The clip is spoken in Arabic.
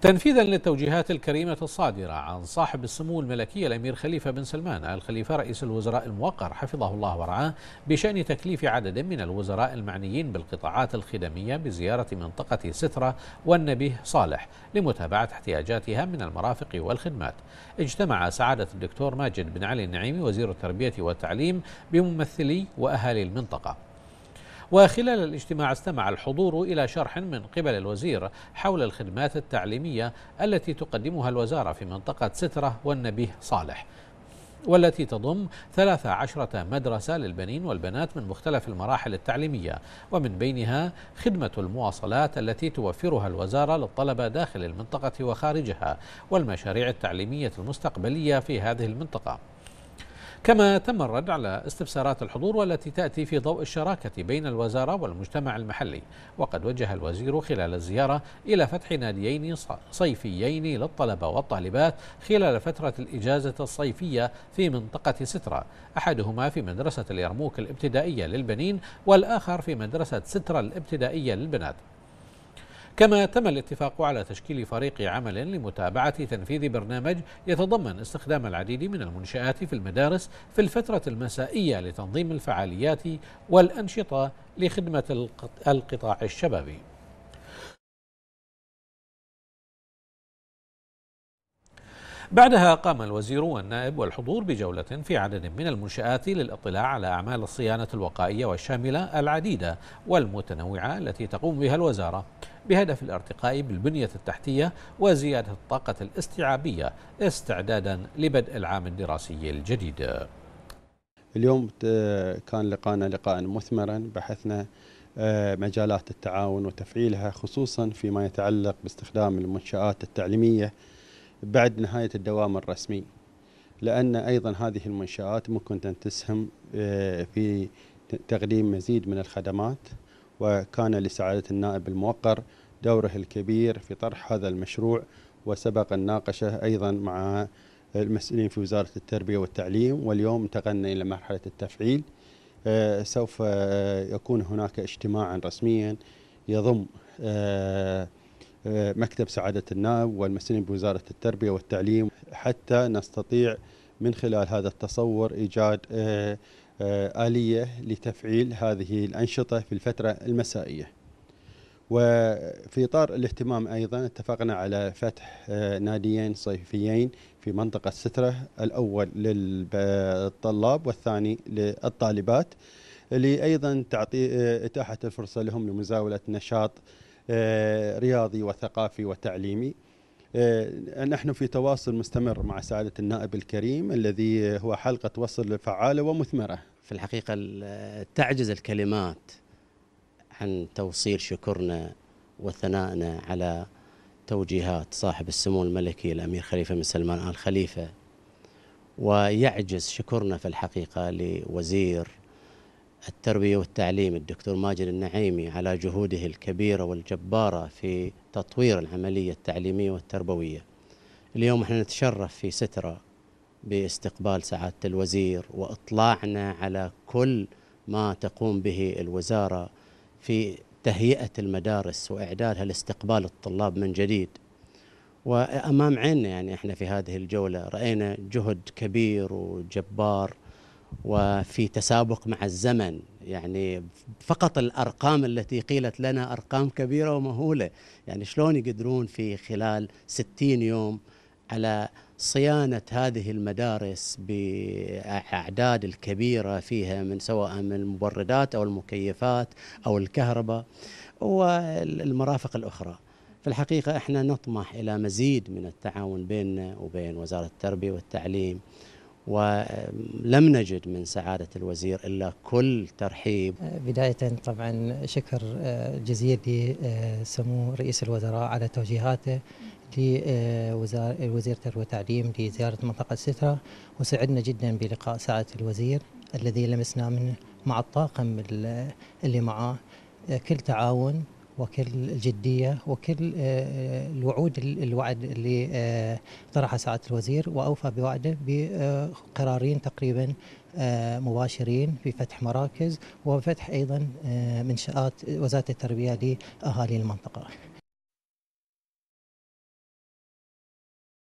تنفيذا للتوجيهات الكريمة الصادرة عن صاحب السمو الملكي الأمير خليفة بن سلمان آل خليفة رئيس الوزراء الموقر حفظه الله ورعاه بشأن تكليف عدد من الوزراء المعنيين بالقطاعات الخدمية بزيارة منطقة سترة والنبيه صالح لمتابعة احتياجاتها من المرافق والخدمات اجتمع سعادة الدكتور ماجد بن علي النعيمي وزير التربية والتعليم بممثلي وأهالي المنطقة وخلال الاجتماع استمع الحضور إلى شرح من قبل الوزير حول الخدمات التعليمية التي تقدمها الوزارة في منطقة سترة والنبيه صالح والتي تضم 13 مدرسة للبنين والبنات من مختلف المراحل التعليمية ومن بينها خدمة المواصلات التي توفرها الوزارة للطلبة داخل المنطقة وخارجها والمشاريع التعليمية المستقبلية في هذه المنطقة كما تم الرد على استفسارات الحضور والتي تأتي في ضوء الشراكة بين الوزارة والمجتمع المحلي وقد وجه الوزير خلال الزيارة إلى فتح ناديين صيفيين للطلبة والطالبات خلال فترة الإجازة الصيفية في منطقة سترة أحدهما في مدرسة اليرموك الابتدائية للبنين والآخر في مدرسة سترة الابتدائية للبنات كما تم الاتفاق على تشكيل فريق عمل لمتابعة تنفيذ برنامج يتضمن استخدام العديد من المنشآت في المدارس في الفترة المسائية لتنظيم الفعاليات والأنشطة لخدمة القطاع الشبابي بعدها قام الوزير والنائب والحضور بجولة في عدد من المنشآت للاطلاع على أعمال الصيانة الوقائية والشاملة العديدة والمتنوعة التي تقوم بها الوزارة بهدف الارتقاء بالبنية التحتية وزيادة الطاقة الاستيعابية استعدادا لبدء العام الدراسي الجديد اليوم كان لقانا لقاء مثمرا بحثنا آه، مجالات التعاون وتفعيلها خصوصا فيما يتعلق باستخدام المنشآت التعليمية بعد نهاية الدوام الرسمي لأن أيضا هذه المنشآت ممكن أن تسهم آه، في تقديم مزيد من الخدمات وكان لسعادة النائب الموقر دوره الكبير في طرح هذا المشروع وسبق أن ناقشه أيضا مع المسؤولين في وزارة التربية والتعليم واليوم انتقلنا إلى مرحلة التفعيل آه، سوف آه، يكون هناك اجتماعا رسميا يضم آه، مكتب سعادة النائب والمسؤولين بوزارة التربية والتعليم حتى نستطيع من خلال هذا التصور إيجاد آه، آلية لتفعيل هذه الأنشطة في الفترة المسائية وفي إطار الاهتمام أيضا اتفقنا على فتح آه، ناديين صيفيين في منطقة سترة الأول للطلاب والثاني للطالبات اللي أيضا تعطي آه، إتاحة الفرصة لهم لمزاولة نشاط رياضي وثقافي وتعليمي آه، نحن في تواصل مستمر مع سعادة النائب الكريم الذي هو حلقة وصل فعالة ومثمرة في الحقيقة تعجز الكلمات عن توصيل شكرنا وثنائنا على توجيهات صاحب السمو الملكي الأمير خليفة بن سلمان آل خليفة ويعجز شكرنا في الحقيقة لوزير التربية والتعليم الدكتور ماجد النعيمي على جهوده الكبيرة والجبارة في تطوير العملية التعليمية والتربوية اليوم احنا نتشرف في سترة باستقبال سعادة الوزير وإطلاعنا على كل ما تقوم به الوزارة في تهيئة المدارس وإعدادها لاستقبال الطلاب من جديد وأمام عيننا يعني احنا في هذه الجولة رأينا جهد كبير وجبار وفي تسابق مع الزمن يعني فقط الارقام التي قيلت لنا ارقام كبيره ومهوله يعني شلون يقدرون في خلال 60 يوم على صيانه هذه المدارس باعداد الكبيره فيها من سواء من المبردات او المكيفات او الكهرباء والمرافق الاخرى. في الحقيقه احنا نطمح الى مزيد من التعاون بيننا وبين وزاره التربيه والتعليم ولم نجد من سعادة الوزير إلا كل ترحيب آه، بداية طبعا شكر آه، جزيل لسمو آه، رئيس الوزراء على توجيهاته لوزارة التعليم لزيارة منطقة سترة وسعدنا جدا بلقاء سعادة الوزير الذي لمسنا منه مع الطاقم اللي معاه كل تعاون وكل الجدية وكل آه، آه، الوعود الوعد اللي آه، طرحه سعادة الوزير وأوفى بوعده بقرارين تقريبا مباشرين في فتح مراكز وفتح أيضا منشآت وزارة التربية لأهالي المنطقة